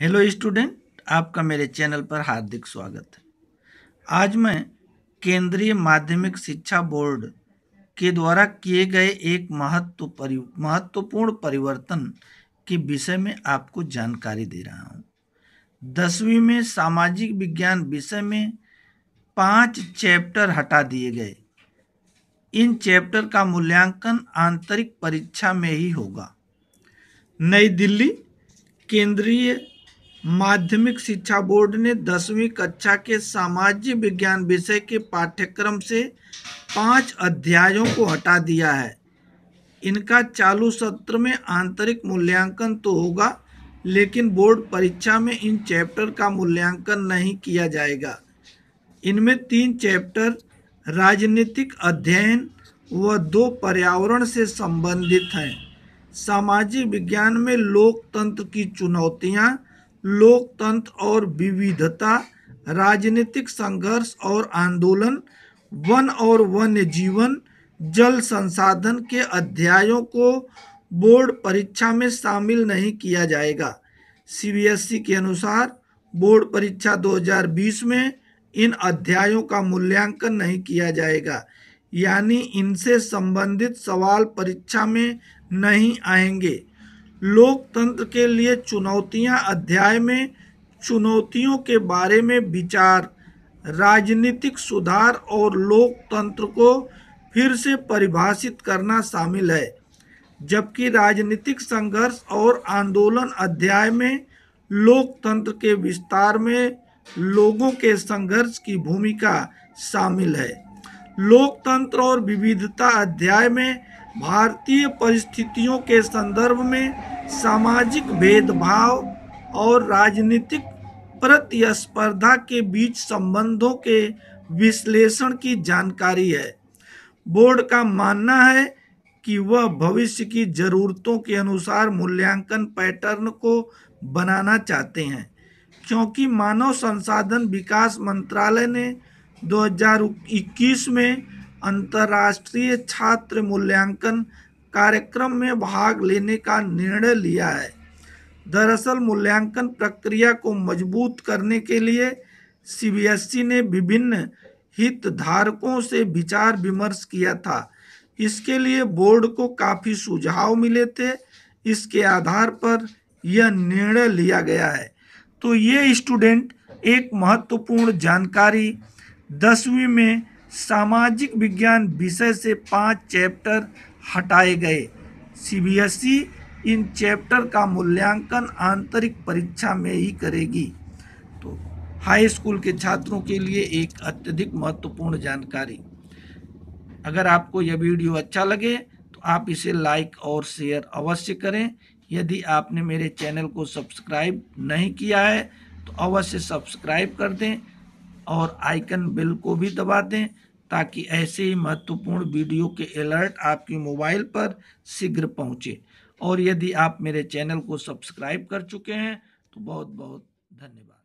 hello student आपका मेरे channel पर हार्दिक स्वागत है आज मैं केंद्रीय माध्यमिक शिक्षा बोर्ड के द्वारा किए गए एक महत्व परि महत्वपूर्ण परिवर्तन के विषय में आपको जानकारी दे रहा हूँ दसवीं में सामाजिक विज्ञान विषय में पांच चैप्टर हटा दिए गए इन चैप्टर का मूल्यांकन आंतरिक परीक्षा में ही होगा नई दिल्ली केंद्रीय माध्यमिक शिक्षा बोर्ड ने दसवीं कक्षा के सामाजिक विज्ञान विषय के पाठ्यक्रम से पांच अध्यायों को हटा दिया है इनका चालू सत्र में आंतरिक मूल्यांकन तो होगा लेकिन बोर्ड परीक्षा में इन चैप्टर का मूल्यांकन नहीं किया जाएगा इनमें तीन चैप्टर राजनीतिक अध्ययन व दो पर्यावरण से संबंधित हैं सामाजिक विज्ञान में लोकतंत्र की चुनौतियाँ लोकतंत्र और विविधता राजनीतिक संघर्ष और आंदोलन वन और वन्य जीवन जल संसाधन के अध्यायों को बोर्ड परीक्षा में शामिल नहीं किया जाएगा सीबीएसई के अनुसार बोर्ड परीक्षा 2020 में इन अध्यायों का मूल्यांकन नहीं किया जाएगा यानी इनसे संबंधित सवाल परीक्षा में नहीं आएंगे लोकतंत्र के लिए चुनौतियां अध्याय में चुनौतियों के बारे में विचार राजनीतिक सुधार और लोकतंत्र को फिर से परिभाषित करना शामिल है जबकि राजनीतिक संघर्ष और आंदोलन अध्याय में लोकतंत्र के विस्तार में लोगों के संघर्ष की भूमिका शामिल है लोकतंत्र और विविधता अध्याय में भारतीय परिस्थितियों के संदर्भ में सामाजिक भेदभाव और राजनीतिक प्रतिस्पर्धा के बीच संबंधों के विश्लेषण की जानकारी है बोर्ड का मानना है कि वह भविष्य की ज़रूरतों के अनुसार मूल्यांकन पैटर्न को बनाना चाहते हैं क्योंकि मानव संसाधन विकास मंत्रालय ने 2021 में अंतर्राष्ट्रीय छात्र मूल्यांकन कार्यक्रम में भाग लेने का निर्णय लिया है दरअसल मूल्यांकन प्रक्रिया को मजबूत करने के लिए सीबीएसई e ने विभिन्न हितधारकों से विचार विमर्श किया था इसके लिए बोर्ड को काफ़ी सुझाव मिले थे इसके आधार पर यह निर्णय लिया गया है तो ये स्टूडेंट एक महत्वपूर्ण जानकारी दसवीं में सामाजिक विज्ञान विषय से पाँच चैप्टर हटाए गए सीबीएसई e इन चैप्टर का मूल्यांकन आंतरिक परीक्षा में ही करेगी तो हाई स्कूल के छात्रों के लिए एक अत्यधिक महत्वपूर्ण जानकारी अगर आपको यह वीडियो अच्छा लगे तो आप इसे लाइक और शेयर अवश्य करें यदि आपने मेरे चैनल को सब्सक्राइब नहीं किया है तो अवश्य सब्सक्राइब कर दें और आइकन बेल को भी दबा दें ताकि ऐसे ही महत्वपूर्ण वीडियो के अलर्ट आपके मोबाइल पर शीघ्र पहुँचे और यदि आप मेरे चैनल को सब्सक्राइब कर चुके हैं तो बहुत बहुत धन्यवाद